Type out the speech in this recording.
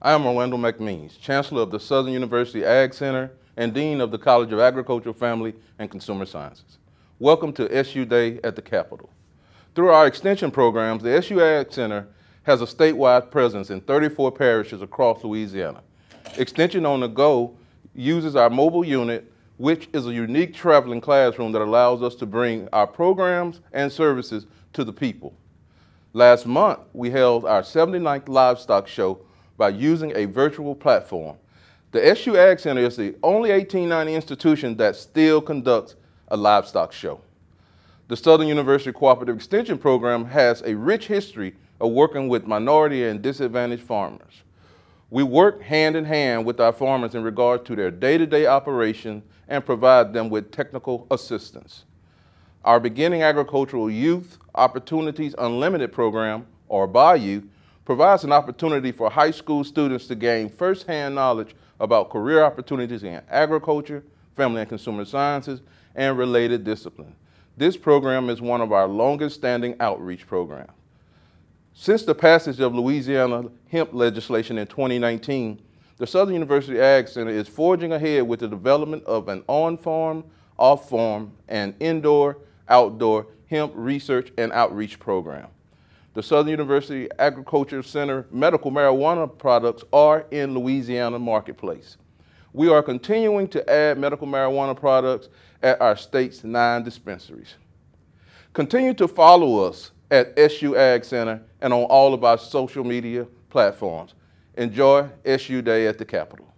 I am Orlando McMeans, Chancellor of the Southern University Ag Center and Dean of the College of Agricultural Family and Consumer Sciences. Welcome to SU Day at the Capitol. Through our extension programs, the SU Ag Center has a statewide presence in 34 parishes across Louisiana. Extension on the Go uses our mobile unit, which is a unique traveling classroom that allows us to bring our programs and services to the people. Last month, we held our 79th Livestock Show by using a virtual platform. The SU Ag Center is the only 1890 institution that still conducts a livestock show. The Southern University Cooperative Extension Program has a rich history of working with minority and disadvantaged farmers. We work hand in hand with our farmers in regard to their day-to-day -day operation and provide them with technical assistance. Our Beginning Agricultural Youth Opportunities Unlimited program, or BAYou, provides an opportunity for high school students to gain firsthand knowledge about career opportunities in agriculture, family and consumer sciences, and related disciplines. This program is one of our longest standing outreach programs. Since the passage of Louisiana hemp legislation in 2019, the Southern University Ag Center is forging ahead with the development of an on-farm, off-farm, and indoor, outdoor hemp research and outreach program. The Southern University Agriculture Center medical marijuana products are in Louisiana marketplace. We are continuing to add medical marijuana products at our state's nine dispensaries. Continue to follow us at SU Ag Center and on all of our social media platforms. Enjoy SU Day at the Capitol.